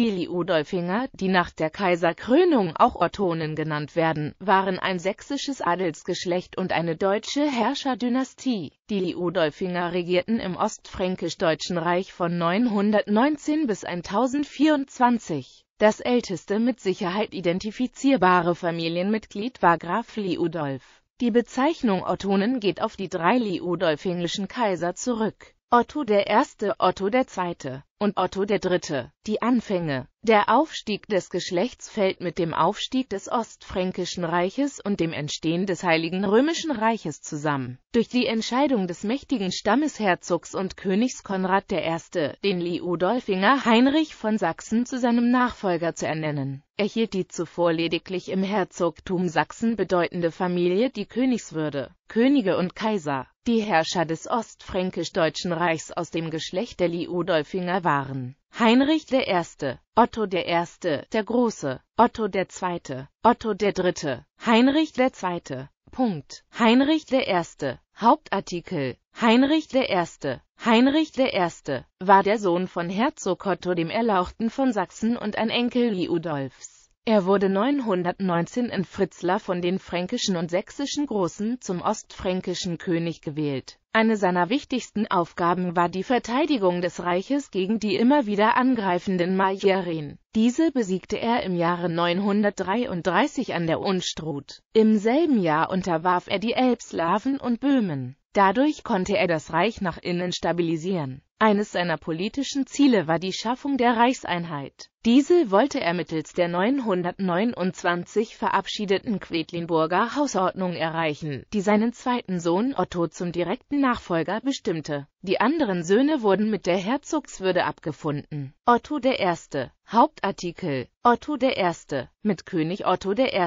Die Liudolfinger, die nach der Kaiserkrönung auch Ottonen genannt werden, waren ein sächsisches Adelsgeschlecht und eine deutsche Herrscherdynastie. Die Liudolfinger regierten im ostfränkisch-deutschen Reich von 919 bis 1024. Das älteste mit Sicherheit identifizierbare Familienmitglied war Graf Liudolf. Die Bezeichnung Ottonen geht auf die drei liudolfinglischen Kaiser zurück Otto I., Otto II. und Otto III. Die Anfänge. Der Aufstieg des Geschlechts fällt mit dem Aufstieg des Ostfränkischen Reiches und dem Entstehen des Heiligen Römischen Reiches zusammen. Durch die Entscheidung des mächtigen Stammesherzogs und Königs Konrad I., den Liudolfinger Heinrich von Sachsen zu seinem Nachfolger zu ernennen erhielt die zuvor lediglich im Herzogtum Sachsen bedeutende Familie die Königswürde, Könige und Kaiser. Die Herrscher des Ostfränkisch-Deutschen Reichs aus dem Geschlecht der Liudolfinger waren Heinrich I., Otto I., der Große, Otto II., Otto III., Heinrich II. Punkt. Heinrich I. Hauptartikel Heinrich I. Heinrich I. war der Sohn von Herzog Otto dem Erlauchten von Sachsen und ein Enkel Liudolfs. Er wurde 919 in Fritzlar von den fränkischen und sächsischen Großen zum ostfränkischen König gewählt. Eine seiner wichtigsten Aufgaben war die Verteidigung des Reiches gegen die immer wieder angreifenden Magyaren. Diese besiegte er im Jahre 933 an der Unstrut. Im selben Jahr unterwarf er die Elbslawen und Böhmen. Dadurch konnte er das Reich nach innen stabilisieren. Eines seiner politischen Ziele war die Schaffung der Reichseinheit. Diese wollte er mittels der 929 verabschiedeten Quedlinburger Hausordnung erreichen, die seinen zweiten Sohn Otto zum direkten Nachfolger bestimmte. Die anderen Söhne wurden mit der Herzogswürde abgefunden. Otto I. Hauptartikel Otto I. Mit König Otto I.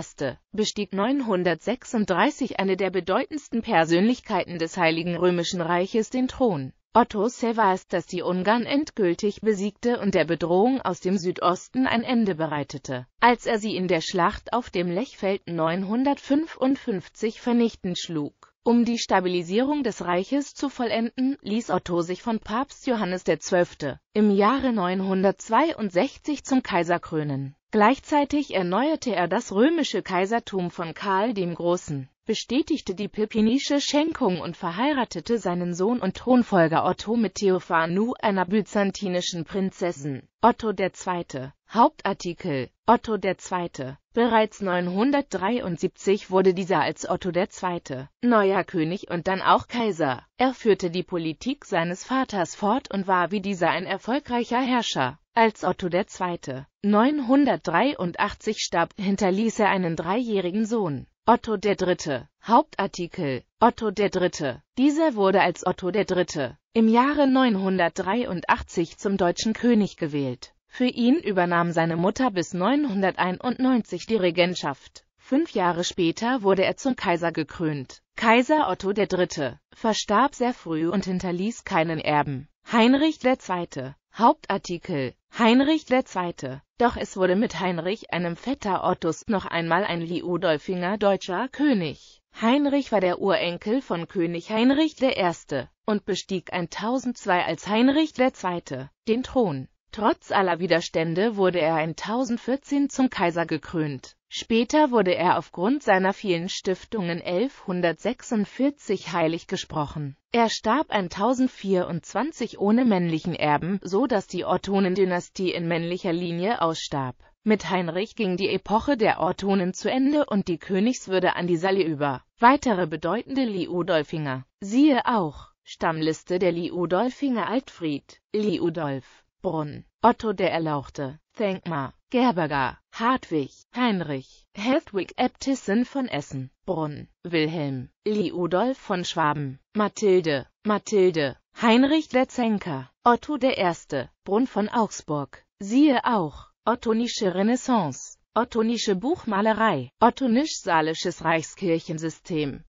bestieg 936 eine der bedeutendsten Persönlichkeiten des Heiligen Römischen Reiches den Thron. Otto Sevasters die Ungarn endgültig besiegte und der Bedrohung aus dem Südosten ein Ende bereitete, als er sie in der Schlacht auf dem Lechfeld 955 vernichtend schlug. Um die Stabilisierung des Reiches zu vollenden, ließ Otto sich von Papst Johannes XII. im Jahre 962 zum Kaiser krönen. Gleichzeitig erneuerte er das römische Kaisertum von Karl dem Großen bestätigte die Pippinische Schenkung und verheiratete seinen Sohn und Thronfolger Otto mit Theophanu, einer byzantinischen Prinzessin. Otto II. Hauptartikel Otto II. Bereits 973 wurde dieser als Otto II. neuer König und dann auch Kaiser. Er führte die Politik seines Vaters fort und war wie dieser ein erfolgreicher Herrscher. Als Otto II. 983 starb, hinterließ er einen dreijährigen Sohn. Otto III. Hauptartikel Otto III. Dieser wurde als Otto III. im Jahre 983 zum deutschen König gewählt. Für ihn übernahm seine Mutter bis 991 die Regentschaft. Fünf Jahre später wurde er zum Kaiser gekrönt. Kaiser Otto III. verstarb sehr früh und hinterließ keinen Erben. Heinrich II. Hauptartikel Heinrich II. Doch es wurde mit Heinrich, einem Vetter Ottos, noch einmal ein Liudolfinger deutscher König. Heinrich war der Urenkel von König Heinrich I. und bestieg 1002 als Heinrich II. den Thron Trotz aller Widerstände wurde er 1014 zum Kaiser gekrönt. Später wurde er aufgrund seiner vielen Stiftungen 1146 heilig gesprochen. Er starb 1024 ohne männlichen Erben, so dass die Ottonen-Dynastie in männlicher Linie ausstarb. Mit Heinrich ging die Epoche der Ottonen zu Ende und die Königswürde an die Salle über. Weitere bedeutende Liudolfinger. Siehe auch Stammliste der Liudolfinger Altfried, Liudolf Brunn, Otto der Erlauchte, Thenkmar, Gerberger, Hartwig, Heinrich, Hethwig Äbtissin von Essen, Brunn, Wilhelm, Liudolf von Schwaben, Mathilde, Mathilde, Heinrich Letzenker, Otto der Erste, Brunn von Augsburg, siehe auch, Ottonische Renaissance, Ottonische Buchmalerei, Ottonisch-Salisches Reichskirchensystem